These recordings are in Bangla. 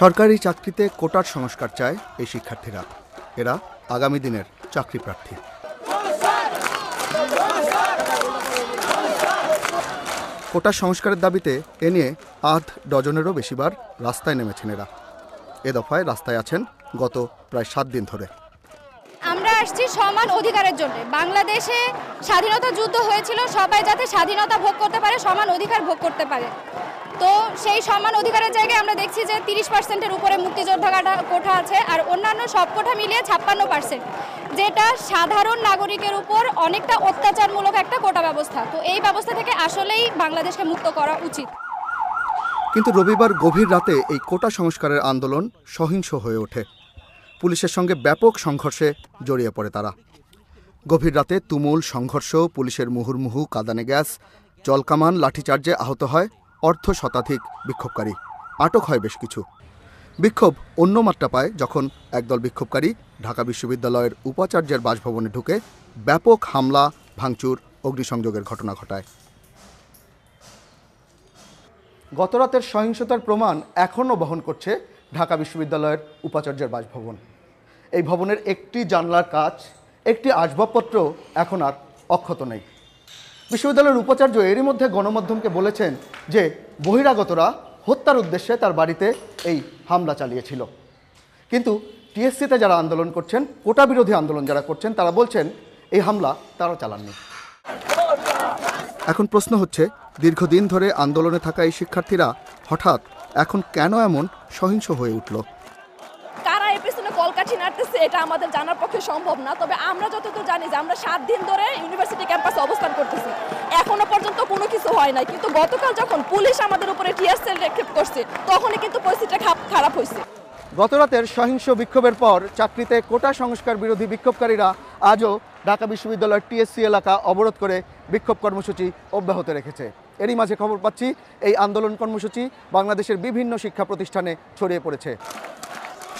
সরকারি চাকরিতে কোটার সংস্কার চায় এই শিক্ষার্থীরা এরা আগামী দিনের চাকরি প্রার্থী কোটা সংস্কারের দাবিতে এ নিয়ে আধ ডজনেরও বেশিবার রাস্তায় নেমেছেন এরা এ দফায় রাস্তায় আছেন গত প্রায় সাত দিন ধরে আসছি সমান অধিকারের জন্য বাংলাদেশে স্বাধীনতা যুদ্ধ হয়েছিল সবাই যাতে স্বাধীনতা ভোগ করতে পারে সমান অধিকার ভোগ করতে পারে তো সেই সমান অধিকারের জায়গায় আমরা দেখছি যে তিরিশ পার্সেন্টের উপরে মুক্তিযোদ্ধা কোঠা আছে আর অন্যান্য সব কোঠা মিলিয়ে ছাপ্পান্ন পার্সেন্ট যেটা সাধারণ নাগরিকের উপর অনেকটা অত্যাচারমূলক একটা কোটা ব্যবস্থা তো এই ব্যবস্থা থেকে আসলেই বাংলাদেশকে মুক্ত করা উচিত কিন্তু রবিবার গভীর রাতে এই কোটা সংস্কারের আন্দোলন সহিংস হয়ে ওঠে পুলিশের সঙ্গে ব্যাপক সংঘর্ষে জড়িয়ে পড়ে তারা গভীর রাতে তুমুল সংঘর্ষ পুলিশের মুহুর্মুহু কাদানে গ্যাস জলকামান লাঠিচার্জে আহত হয় অর্ধ শতাধিক বিক্ষোভকারী আটক হয় বেশ কিছু বিক্ষোভ অন্য মাত্রা পায় যখন একদল বিক্ষোভকারী ঢাকা বিশ্ববিদ্যালয়ের উপাচার্যের বাসভবনে ঢুকে ব্যাপক হামলা ভাঙচুর অগ্নিসংযোগের ঘটনা ঘটায় গতরাতের সহিংসতার প্রমাণ এখনও বহন করছে ঢাকা বিশ্ববিদ্যালয়ের উপাচার্যের বাসভবন এই ভবনের একটি জানলার কাজ একটি আসবাবপত্র এখন আর অক্ষত নেই বিশ্ববিদ্যালয়ের উপাচার্য এরই মধ্যে গণমাধ্যমকে বলেছেন যে বহিরাগতরা হত্যার উদ্দেশ্যে তার বাড়িতে এই হামলা চালিয়েছিল কিন্তু টিএসসিতে যারা আন্দোলন করছেন কোটা বিরোধী আন্দোলন যারা করছেন তারা বলছেন এই হামলা তারা চালাননি এখন প্রশ্ন হচ্ছে দীর্ঘদিন ধরে আন্দোলনে থাকা এই শিক্ষার্থীরা হঠাৎ এখন কেন এমন সহিংস হয়ে উঠল কলকাঠি নাড়তেছে এটা আমাদের জানার পক্ষে সম্ভব না তবে আমরা যতদূর জানি যে আমরা সাত দিন ধরে ইউনিভার্সিটি ক্যাম্পাসে অবস্থান করতেছি এখনো পর্যন্ত কোনো কিছু হয় নাই কিন্তু গতকাল যখন পুলিশ আমাদের উপরে টিয়ার নিক্ষেপ করছে তখনই কিন্তু পরিস্থিতিটা খারাপ হয়েছে গতরাতের সহিংস বিক্ষোভের পর চাকরিতে কোটা সংস্কার বিরোধী বিক্ষোভকারীরা আজও ঢাকা বিশ্ববিদ্যালয়ের টিএসসি এলাকা অবরোধ করে বিক্ষোভ কর্মসূচি অব্যাহত রেখেছে এরই মাঝে খবর পাচ্ছি এই আন্দোলন কর্মসূচি বাংলাদেশের বিভিন্ন শিক্ষা প্রতিষ্ঠানে ছড়িয়ে পড়েছে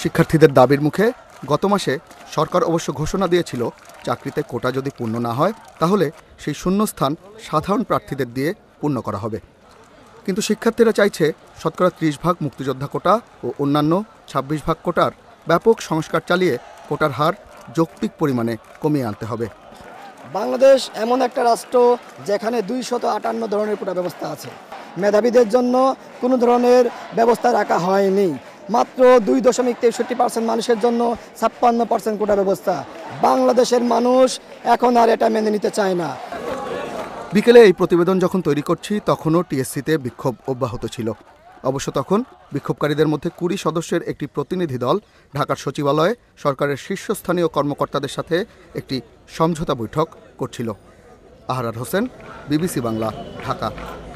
শিক্ষার্থীদের দাবির মুখে গত মাসে সরকার অবশ্য ঘোষণা দিয়েছিল চাকরিতে কোটা যদি পূর্ণ না হয় তাহলে সেই শূন্যস্থান সাধারণ প্রার্থীদের দিয়ে পূর্ণ করা হবে কিন্তু শিক্ষার্থীরা চাইছে শতকরা ত্রিশ ভাগ মুক্তিযোদ্ধা কোটা ও অন্যান্য ২৬ ভাগ কোটার ব্যাপক সংস্কার চালিয়ে কোটার হার যৌক্তিক পরিমাণে কমিয়ে আনতে হবে বাংলাদেশ এমন একটা রাষ্ট্র যেখানে দুইশত আটান্ন ধরনের কোটা ব্যবস্থা আছে মেধাবীদের জন্য কোনো ধরনের ব্যবস্থা রাখা হয়নি মাত্র দুই দশমিক তেষট্টি পার্সেন্ট মানুষের জন্য ছাপ্পান্ন পার্সেন্ট কোটা ব্যবস্থা বাংলাদেশের মানুষ এখন আর এটা মেনে নিতে চায় না বিকেলে এই প্রতিবেদন যখন তৈরি করছি তখনও টিএসসিতে বিক্ষোভ অব্যাহত ছিল অবশ্য তখন বিক্ষোভকারীদের মধ্যে কুড়ি সদস্যের একটি প্রতিনিধি দল ঢাকার সচিবালয়ে সরকারের শীর্ষস্থানীয় কর্মকর্তাদের সাথে একটি সমঝোতা বৈঠক করছিল আহরার হোসেন বিবিসি বাংলা ঢাকা